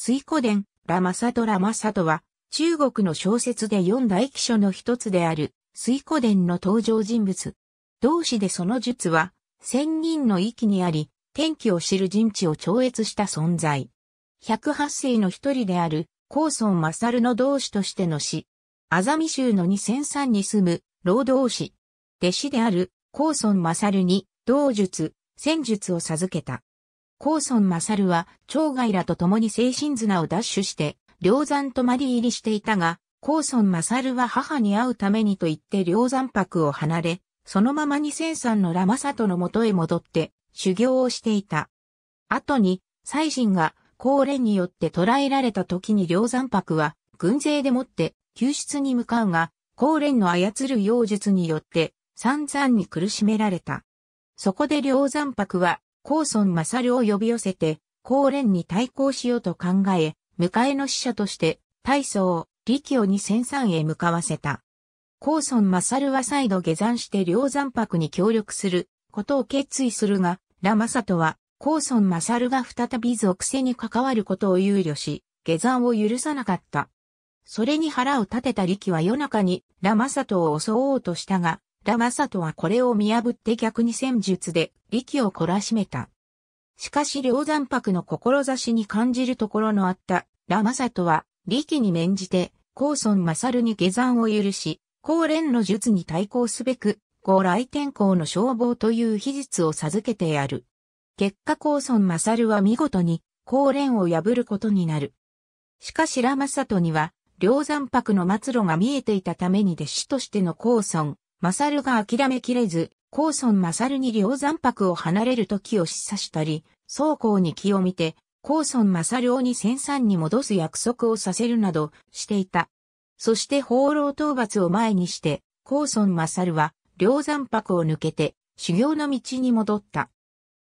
水古伝、ラマサトラマサトは、中国の小説で四大記書の一つである、水古伝の登場人物。同志でその術は、千人の域にあり、天気を知る人知を超越した存在。百八世の一人である、高サ勝の同志としての死。アザミ州の2003に住む、労働士。弟子である、高サ勝に、道術、戦術を授けた。高サルは、長外らと共に精神綱を奪取して、梁山とマリ入りしていたが、高サルは母に会うためにと言って梁山泊を離れ、そのまま2003のラマサトの元へ戻って、修行をしていた。後に、祭神が、高連によって捕らえられた時に梁山泊は、軍勢でもって、救出に向かうが、高連の操る妖術によって、散々に苦しめられた。そこで梁山泊は、高村正を呼び寄せて、高連に対抗しようと考え、迎えの使者として、大層を、力をに千山へ向かわせた。高村正は再度下山して両山泊に協力することを決意するが、ラマサトは、高村正が再び属性に関わることを憂慮し、下山を許さなかった。それに腹を立てた力は夜中にラマサトを襲おうとしたが、ラマサトはこれを見破って逆に戦術で力を懲らしめた。しかし両山泊の志に感じるところのあったラマサトは力に免じて高尊勝に下山を許し、高連の術に対抗すべく、後来天候の消防という秘術を授けてやる。結果高尊勝は見事に高連を破ることになる。しかしラマサトには、両山泊の末路が見えていたために弟子としての高尊、マサルが諦めきれず、ソンマサルに両山泊を離れる時を示唆したり、双方に気を見て、ソンマサルをに戦山に戻す約束をさせるなどしていた。そして放浪討伐を前にして、ソンマサルは、両山泊を抜けて、修行の道に戻った。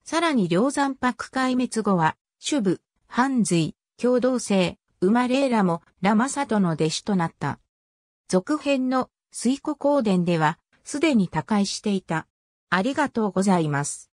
さらに両山泊壊滅後は、主部、半髄、共同生、馬レーラもラマサトの弟子となった。続編の水湖公伝では、すでに他界していた。ありがとうございます。